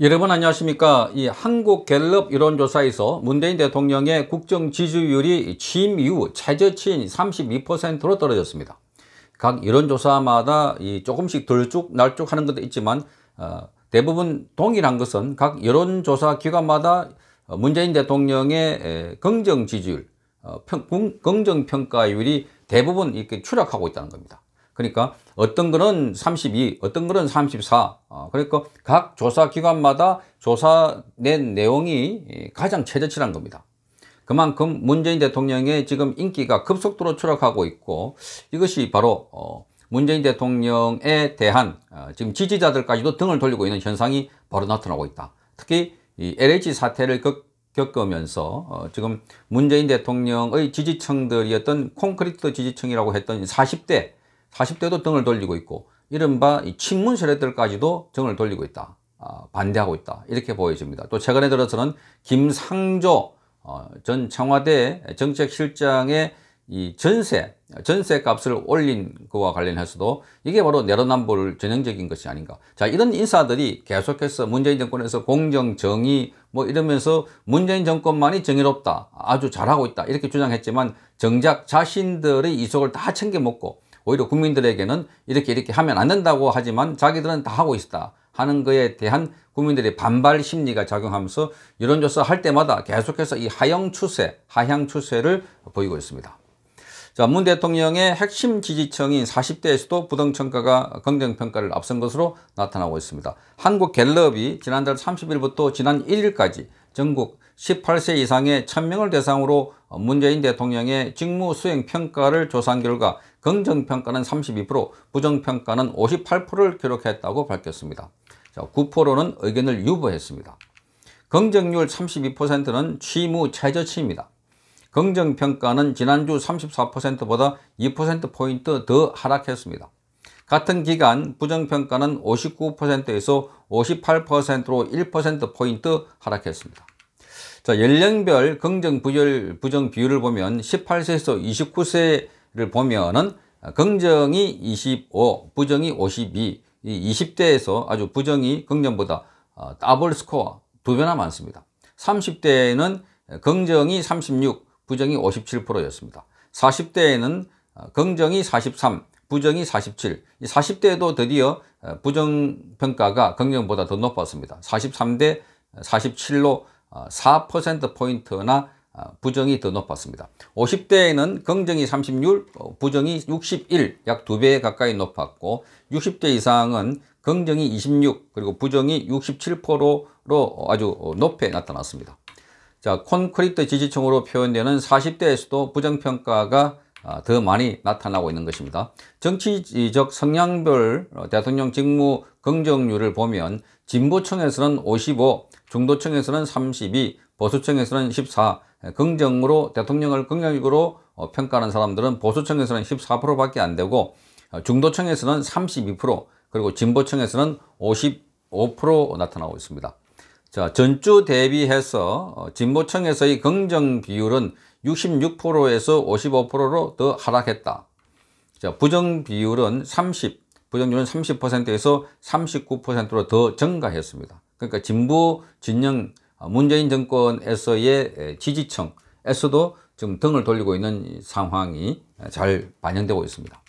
여러분 안녕하십니까 이 한국갤럽 여론조사에서 문재인 대통령의 국정 지지율이 취임 이후 최저치인 32%로 떨어졌습니다 각 여론조사마다 이 조금씩 들쭉 날쭉 하는 것도 있지만 어, 대부분 동일한 것은 각 여론조사 기관마다 문재인 대통령의 긍정 지지율, 어, 평, 긍정 평가율이 대부분 이렇게 추락하고 있다는 겁니다. 그러니까 어떤 거는 32, 어떤 거는 34. 어, 그러니까 각 조사 기관마다 조사낸 내용이 예, 가장 최저치란 겁니다. 그만큼 문재인 대통령의 지금 인기가 급속도로 추락하고 있고 이것이 바로 어, 문재인 대통령에 대한 어, 지금 지지자들까지도 등을 돌리고 있는 현상이 바로 나타나고 있다. 특히 이 LH 사태를 겪으면서 지금 문재인 대통령의 지지층들이었던 콘크리트 지지층이라고 했던 40대 40대도 등을 돌리고 있고 이른바 친문 세력들까지도 등을 돌리고 있다. 아, 반대하고 있다. 이렇게 보여집니다. 또 최근에 들어서는 김상조 어, 전 청와대 정책실장의 이 전세, 전세 값을 올린 그와 관련해서도 이게 바로 내로남불 전형적인 것이 아닌가. 자, 이런 인사들이 계속해서 문재인 정권에서 공정, 정의 뭐 이러면서 문재인 정권만이 정의롭다, 아주 잘하고 있다 이렇게 주장했지만 정작 자신들의 이속을 다 챙겨 먹고 오히려 국민들에게는 이렇게 이렇게 하면 안 된다고 하지만 자기들은 다 하고 있다 하는 거에 대한 국민들의 반발 심리가 작용하면서 여론조사 할 때마다 계속해서 이 하향 추세, 하향 추세를 보이고 있습니다. 자, 문 대통령의 핵심 지지층인 40대에서도 부동층가가 긍정평가를 앞선 것으로 나타나고 있습니다. 한국갤럽이 지난달 30일부터 지난 1일까지 전국 18세 이상의 1000명을 대상으로 문재인 대통령의 직무수행평가를 조사한 결과 긍정평가는 32%, 부정평가는 58%를 기록했다고 밝혔습니다. 자, 9%는 의견을 유보했습니다. 긍정률 32%는 취무 최저치입니다. 긍정평가는 지난주 34%보다 2%포인트 더 하락했습니다. 같은 기간 부정평가는 59%에서 58%로 1%포인트 하락했습니다. 자, 연령별 긍정 부정 비율을 보면 18세에서 29세 를 보면은 긍정이 25, 부정이 52, 이 20대에서 아주 부정이 긍정보다 어, 더블 스코어 두 배나 많습니다. 30대에는 긍정이 36, 부정이 57%였습니다. 40대에는 어, 긍정이 43, 부정이 47. 40대에도 드디어 어, 부정 평가가 긍정보다 더 높았습니다. 43대 47로 4% 포인트나 아, 부정이 더 높았습니다. 50대에는 긍정이 36, 어, 부정이 61, 약 2배 가까이 높았고 60대 이상은 긍정이 26, 그리고 부정이 67%로 아주 높게 나타났습니다. 자, 콘크리트 지지층으로 표현되는 40대에서도 부정평가가 아, 더 많이 나타나고 있는 것입니다. 정치적 성향별 어, 대통령 직무 긍정률을 보면 진보층에서는 55, 중도층에서는 32, 보수층에서는 14, 예, 긍정으로 대통령을 긍정적으로 어, 평가하는 사람들은 보수층에서는 14%밖에 안 되고 어, 중도층에서는 32% 그리고 진보층에서는 55% 나타나고 있습니다. 자, 전주 대비해서 어, 진보층에서의 긍정 비율은 66%에서 55%로 더 하락했다. 자, 부정 비율은 30, 부정률은 30%에서 39%로 더 증가했습니다. 그러니까 진보 진영 어, 문재인 정권에서의 지지층에서도 지금 등을 돌리고 있는 상황이 잘 반영되고 있습니다.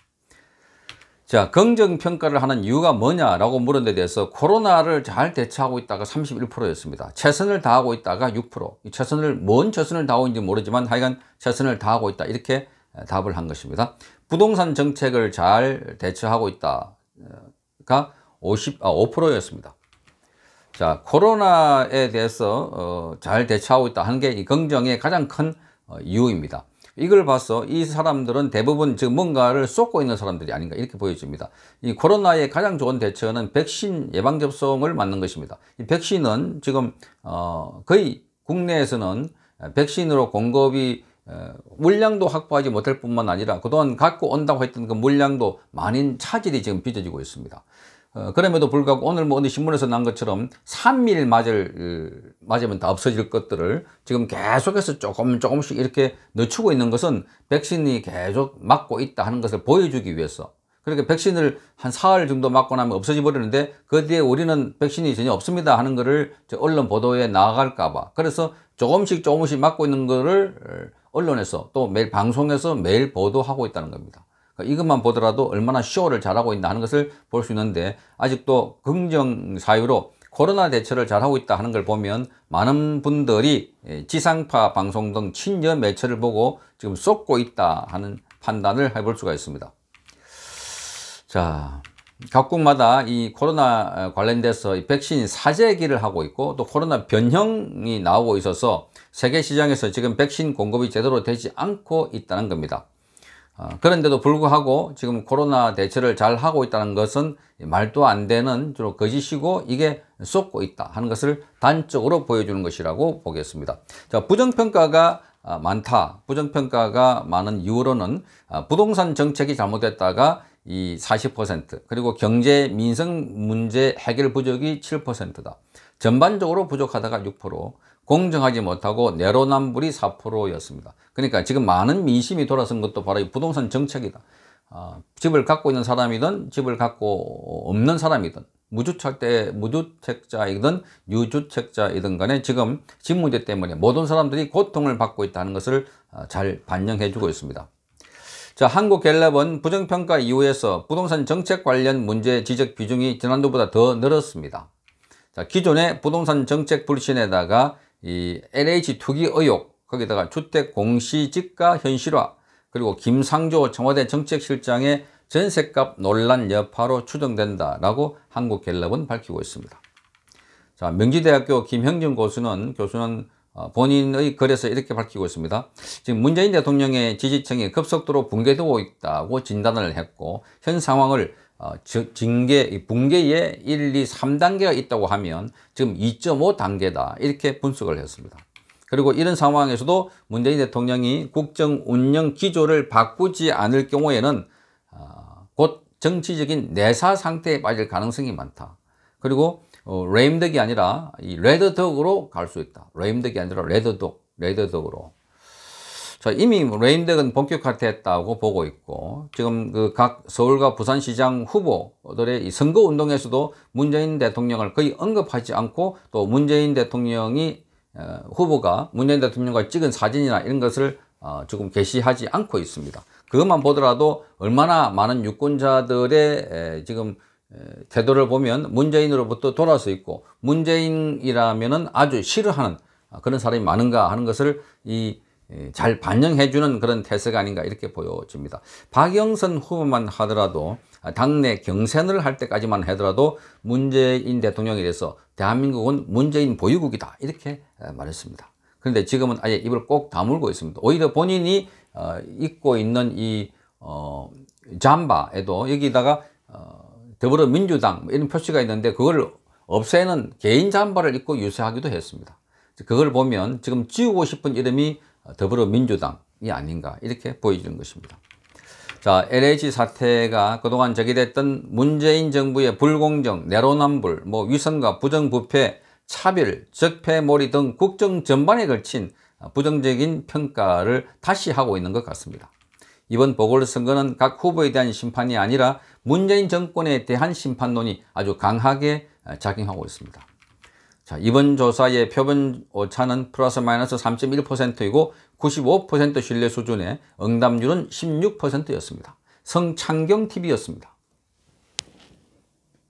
자, 긍정평가를 하는 이유가 뭐냐라고 물은 데 대해서 코로나를 잘 대처하고 있다가 31%였습니다. 최선을 다하고 있다가 6%. 최선을, 뭔 최선을 다하고 있는지 모르지만 하여간 최선을 다하고 있다. 이렇게 답을 한 것입니다. 부동산 정책을 잘 대처하고 있다가 50, 아, 5%였습니다. 자, 코로나에 대해서 어, 잘 대처하고 있다 하는 게 이 긍정의 가장 큰 어, 이유입니다. 이걸 봐서 이 사람들은 대부분 지금 뭔가를 쏟고 있는 사람들이 아닌가 이렇게 보여집니다. 이 코로나의 가장 좋은 대처는 백신 예방접종을 맞는 것입니다. 이 백신은 지금 어, 거의 국내에서는 백신으로 공급이 어, 물량도 확보하지 못할 뿐만 아니라 그동안 갖고 온다고 했던 그 물량도 많은 차질이 지금 빚어지고 있습니다. 어, 그럼에도 불구하고 오늘 뭐 어느 신문에서 난 것처럼 3일 맞을, 어, 맞으면 다 없어질 것들을 지금 계속해서 조금 조금씩 이렇게 늦추고 있는 것은 백신이 계속 맞고 있다 하는 것을 보여주기 위해서 그렇게 백신을 한 사흘 정도 맞고 나면 없어지 버리는데 그 뒤에 우리는 백신이 전혀 없습니다 하는 것을 언론 보도에 나아갈까 봐 그래서 조금씩 조금씩 맞고 있는 것을 어, 언론에서 또 매일 방송에서 매일 보도하고 있다는 겁니다. 그러니까 이것만 보더라도 얼마나 쇼를 잘하고 있나 하는 것을 볼 수 있는데 아직도 긍정 사유로 코로나 대처를 잘하고 있다 하는 걸 보면 많은 분들이 예, 지상파 방송 등 친여 매체를 보고 지금 쏟고 있다 하는 판단을 해볼 수가 있습니다. 자, 각국마다 이 코로나 관련돼서 이 백신 사재기를 하고 있고 또 코로나 변형이 나오고 있어서 세계 시장에서 지금 백신 공급이 제대로 되지 않고 있다는 겁니다. 아, 그런데도 불구하고 지금 코로나 대처를 잘 하고 있다는 것은 말도 안 되는 주로 거짓이고 이게 쏟고 있다 하는 것을 단적으로 보여주는 것이라고 보겠습니다. 자, 부정평가가 아, 많다. 부정평가가 많은 이유로는 아, 부동산 정책이 잘못됐다가 이 40% 그리고 경제 민생 문제 해결 부족이 7%다. 전반적으로 부족하다가 6% 공정하지 못하고 내로남불이 4%였습니다. 그러니까 지금 많은 민심이 돌아선 것도 바로 이 부동산 정책이다. 어, 집을 갖고 있는 사람이든 집을 갖고 없는 사람이든 무주택대, 무주택자이든 유주택자이든 간에 지금 집 문제 때문에 모든 사람들이 고통을 받고 있다는 것을 아, 잘 반영해 주고 있습니다. 자, 한국갤럽은 부정평가 이후에서 부동산 정책 관련 문제 지적 비중이 지난주보다 더 늘었습니다. 자, 기존의 부동산 정책 불신에다가 이 LH 투기 의혹 거기다가 주택 공시지가 현실화 그리고 김상조 청와대 정책실장의 전셋값 논란 여파로 추정된다라고 한국갤럽은 밝히고 있습니다. 자, 명지대학교 김형준 교수는 교수는 어, 본인의 글에서 이렇게 밝히고 있습니다. 지금 문재인 대통령의 지지층이 급속도로 붕괴되고 있다고 진단을 했고 현 상황을 어, 징계, 붕괴의 1, 2, 3단계가 있다고 하면 지금 2.5단계다 이렇게 분석을 했습니다. 그리고 이런 상황에서도 문재인 대통령이 국정 운영 기조를 바꾸지 않을 경우에는 어, 곧 정치적인 내사 상태에 빠질 가능성이 많다. 그리고 어, 레임덕이 아니라 이 레드덕으로 갈 수 있다. 레임덕이 아니라 레드덕, 레드덕으로. 자, 이미 레인덱은 본격화됐다고 보고 있고 지금 그 각 서울과 부산시장 후보들의 이 선거 운동에서도 문재인 대통령을 거의 언급하지 않고 또 문재인 대통령이 어, 후보가 문재인 대통령과 찍은 사진이나 이런 것을 어, 조금 게시하지 않고 있습니다. 그것만 보더라도 얼마나 많은 유권자들의 에, 지금 에, 태도를 보면 문재인으로부터 돌아서 있고 문재인이라면은 아주 싫어하는 아, 그런 사람이 많은가 하는 것을 이 예, 잘 반영해주는 그런 태세가 아닌가 이렇게 보여집니다. 박영선 후보만 하더라도 아, 당내 경선을 할 때까지만 하더라도 문재인 대통령에 대해서 대한민국은 문재인 보유국이다 이렇게 아, 말했습니다. 그런데 지금은 아예 입을 꼭 다물고 있습니다. 오히려 본인이 어, 입고 있는 이 어, 잠바에도 여기다가 어, 더불어민주당 뭐 이런 표시가 있는데 그걸 없애는 개인 잠바를 입고 유세하기도 했습니다. 그걸 보면 지금 지우고 싶은 이름이 어, 더불어민주당이 아닌가 이렇게 보여지는 것입니다. 자, LH 사태가 그동안 제기됐던 문재인 정부의 불공정, 내로남불, 뭐 위선과 부정부패, 차별, 적폐몰이 등 국정 전반에 걸친 부정적인 평가를 다시 하고 있는 것 같습니다. 이번 보궐선거는 각 후보에 대한 심판이 아니라 문재인 정권에 대한 심판론이 아주 강하게 작용하고 있습니다. 자, 이번 조사의 표본 오차는 플러스 마이너스 3.1%이고 95% 신뢰 수준의 응답률은 16%였습니다. 성창경TV였습니다.